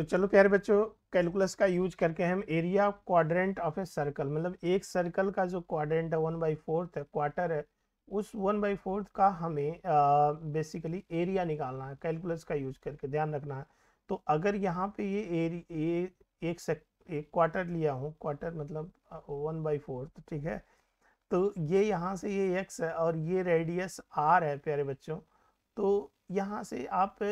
तो चलो प्यारे बच्चों कैलकुलस का यूज करके हम area quadrant of a circle मतलब एक सर्कल का जो क्वाड्रेंट है वन बाई फोर्थ है क्वार्टर है उस वन बाई फोर्थ का हमें बेसिकली एरिया निकालना है कैलकुलस का यूज करके ध्यान रखना है तो अगर यहाँ पे ये एरिया एक एक क्वार्टर लिया हूँ क्वार्टर मतलब वन बाई फोर्थ ठीक है तो ये यहाँ से ये एक्स है और ये रेडियस आर है प्यारे बच्चों तो यहाँ से आप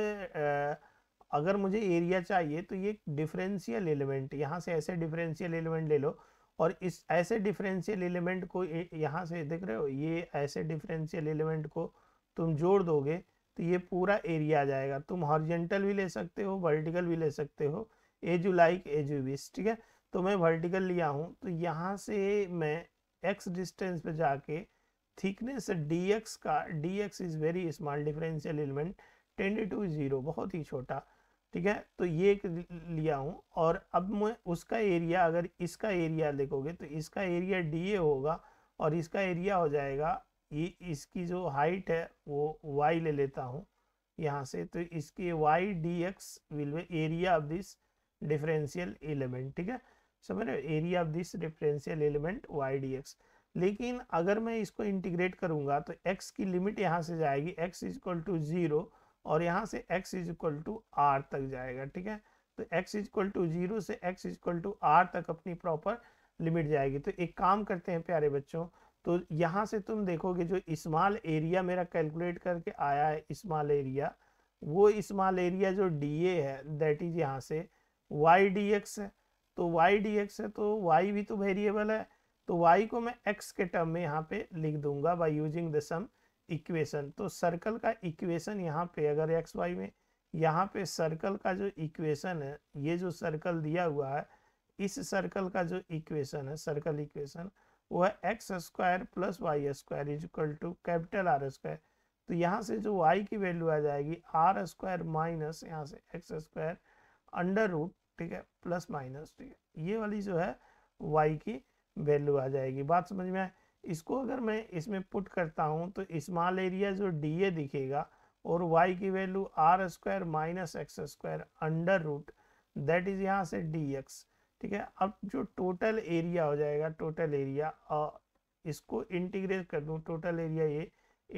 आ, अगर मुझे एरिया चाहिए तो ये डिफरेंशियल एलिमेंट यहाँ से ऐसे डिफरेंशियल एलिमेंट ले लो और इस ऐसे डिफरेंशियल एलिमेंट को यहाँ से देख रहे हो ये ऐसे डिफरेंशियल एलिमेंट को तुम जोड़ दोगे तो ये पूरा एरिया आ जाएगा तुम हॉर्जेंटल भी ले सकते हो वर्टिकल भी ले सकते हो as you like as you wish ठीक है तो मैं वर्टिकल लिया हूँ तो यहाँ से मैं एक्स डिस्टेंस पे जाके थिकनेस डी एक्स का d x is very small differential element tends to zero बहुत ही छोटा ठीक है तो ये एक लिया हूँ और अब मैं उसका एरिया अगर इसका एरिया देखोगे तो इसका एरिया डी ए होगा और इसका एरिया हो जाएगा ये इसकी जो हाइट है वो वाई ले लेता हूँ यहाँ से तो इसके y d x will area of this differential element ठीक है समझ रहे area of this differential element y d x लेकिन अगर मैं इसको इंटीग्रेट करूँगा तो एक्स की लिमिट यहाँ से जाएगी एक्स इक्वल टू ज़ीरो और यहाँ से x is equal to R तक जाएगा ठीक है तो x is equal to zero से x is equal to R तक अपनी प्रॉपर लिमिट जाएगी तो एक काम करते हैं प्यारे बच्चों तो यहाँ से तुम देखोगे जो इस्माल एरिया मेरा कैलकुलेट करके आया है इस्माल एरिया वो इस्माल एरिया जो डी ए है दैट इज यहाँ से वाई डी एक्स है तो वाई डी एक्स है तो वाई भी तो वेरिएबल है तो वाई को मैं एक्स के टर्म में यहाँ पे लिख दूंगा by using the some equation तो सर्कल का इक्वेशन यहाँ पे अगर एक्स वाई में यहाँ पे सर्कल का जो इक्वेशन है ये जो सर्कल दिया हुआ है इस सर्कल का जो इक्वेशन है सर्कल इक्वेशन वो है x square plus y square is equal to capital R square तो यहाँ से जो वाई की वैल्यू आ जाएगी आर स्क्वायर माइनस यहाँ से एक्स स्क्वायर अंडर रूट ठीक है प्लस माइनस ठीक है ये वाली जो है वाई की वैल्यू आ जाएगी बात समझ में आए इसको अगर मैं इसमें पुट करता हूँ तो स्मॉल एरिया जो डी ए दिखेगा और वाई की value R square minus x square under root that is यहाँ से डी एक्स ठीक है अब जो टोटल एरिया हो जाएगा टोटल एरिया आ, इसको इंटीग्रेट कर दूँ टोटल एरिया ये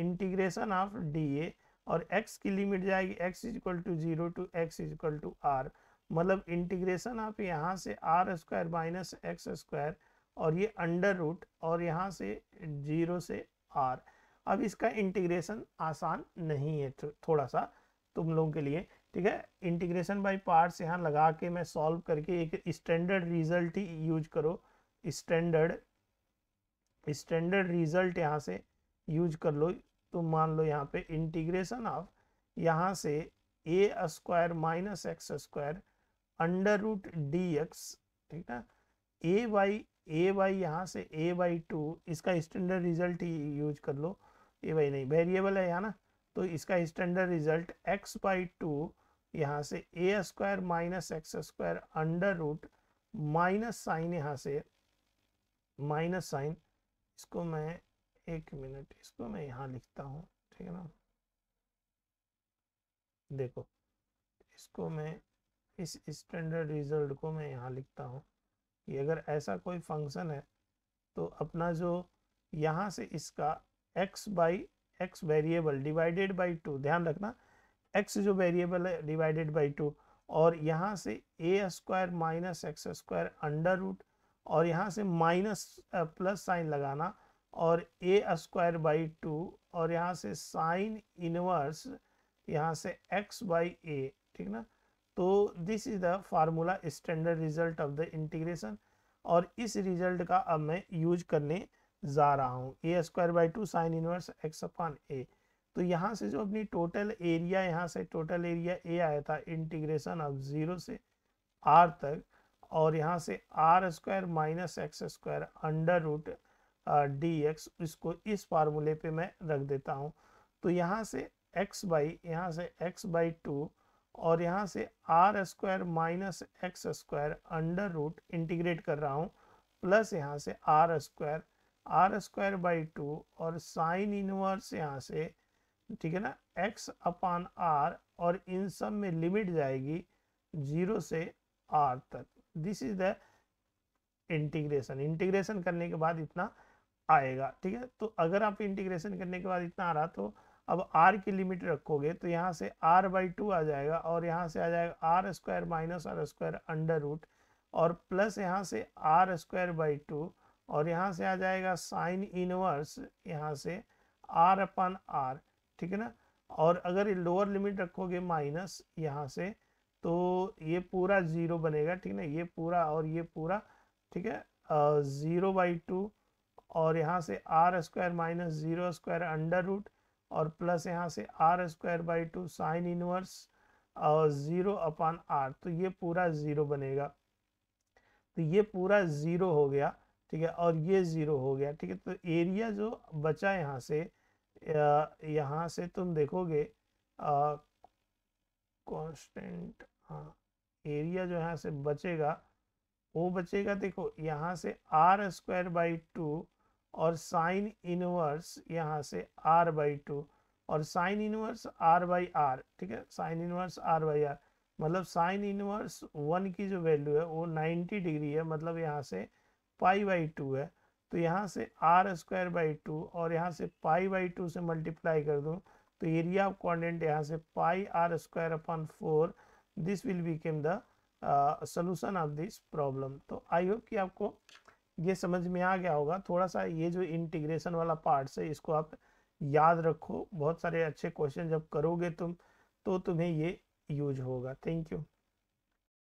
इंटीग्रेशन ऑफ डी ए और एक्स की लिमिट जाएगी x is equal to zero to x is equal to R मतलब इंटीग्रेशन ऑफ यहाँ से R square minus x square और ये अंडर रूट और यहाँ से जीरो से आर अब इसका इंटीग्रेशन आसान नहीं है थोड़ा सा तुम लोगों के लिए ठीक है इंटीग्रेशन बाय पार्ट्स यहाँ लगा के मैं सॉल्व करके एक स्टैंडर्ड रिजल्ट ही यूज करो स्टैंडर्ड स्टैंडर्ड रिजल्ट यहाँ से यूज कर लो तुम तो मान लो यहाँ पे इंटीग्रेशन ऑफ यहाँ से a square minus x square under root d x ठीक है ए वाई ए वाई यहाँ से ए वाई टू इसका स्टैंडर्ड रिजल्ट ही यूज कर लो ए वाई नहीं वेरिएबल है यहाँ ना तो इसका standard result x by two यहाँ से a square minus x square under root minus sine यहाँ से माइनस साइन इसको मैं एक मिनट इसको मैं यहाँ लिखता हूँ ठीक है ना देखो इसको मैं इस स्टैंडर्ड रिजल्ट को मैं यहाँ लिखता हूँ कि अगर ऐसा कोई फंक्शन है तो अपना जो यहाँ से इसका x by x variable divided by two ध्यान रखना x जो वेरिएबल है डिवाइडेड बाई टू और यहाँ से a square minus x square under root और यहाँ से माइनस प्लस साइन लगाना और ए स्क्वायर बाई टू और यहाँ से साइन इनवर्स यहाँ से एक्स बाई ए ठीक ना तो this is the formula standard result of the integration और इस रिजल्ट का अब मैं यूज करने जा रहा हूँ a square by two sine inverse x upon a तो यहाँ से जो अपनी टोटल एरिया यहाँ से टोटल एरिया ए आया था इंटीग्रेशन ऑफ ज़ीरो से आर तक और यहाँ से R square minus x square under root d x इसको इस फार्मूले पे मैं रख देता हूँ तो यहाँ से एक्स बाई यहाँ से एक्स बाई टू और यहाँ से R square minus x square under root integrate कर रहा हूँ प्लस यहाँ से R square R square by two और साइन इनवर्स यहाँ से ठीक है ना एक्स अपान आर और इन सब में लिमिट जाएगी जीरो से आर तक this is the integration integration करने के बाद इतना आएगा ठीक है तो अगर आप इंटीग्रेशन करने के बाद इतना आ रहा तो अब आर की लिमिट रखोगे तो यहाँ से आर बाई टू आ जाएगा और यहाँ से आ जाएगा R square minus R square under root और प्लस यहाँ से आर स्क्वायर बाई टू और यहाँ से आ जाएगा साइन इनवर्स यहाँ से आर अपन आर ठीक है ना और अगर लोअर लिमिट रखोगे माइनस यहाँ से तो ये पूरा ज़ीरो बनेगा ठीक है ना ये पूरा और ये पूरा ठीक है ज़ीरो बाई टू और यहाँ से R square minus zero square under root और प्लस यहाँ से R square by two sine inverse और ज़ीरो अपान आर तो ये पूरा ज़ीरो बनेगा तो ये पूरा ज़ीरो हो गया ठीक है और ये ज़ीरो हो गया ठीक है तो एरिया जो बचा यहाँ से uh, यहाँ से तुम देखोगे कांस्टेंट uh, हाँ एरिया जो यहाँ से बचेगा वो बचेगा देखो यहाँ से आर स्क्वायर बाई टू और साइन इनवर्स यहाँ से आर बाई टू और sine inverse R by R ठीक है sine inverse R by R मतलब साइन इनवर्स वन की जो वैल्यू है वो नाइन्टी डिग्री है मतलब यहाँ से पाई बाई टू है तो यहाँ से आर स्क्वायर बाई टू और यहाँ से पाई बाई टू से मल्टीप्लाई कर दूँ तो एरिया ऑफ कॉन्डेंट यहाँ से pi R square upon four this will became the solution of this problem तो आई होप कि आपको ये समझ में आ गया होगा थोड़ा सा ये जो इंटीग्रेशन वाला पार्ट है इसको आप याद रखो बहुत सारे अच्छे क्वेश्चन जब करोगे तुम तो तुम्हें ये यूज होगा थैंक यू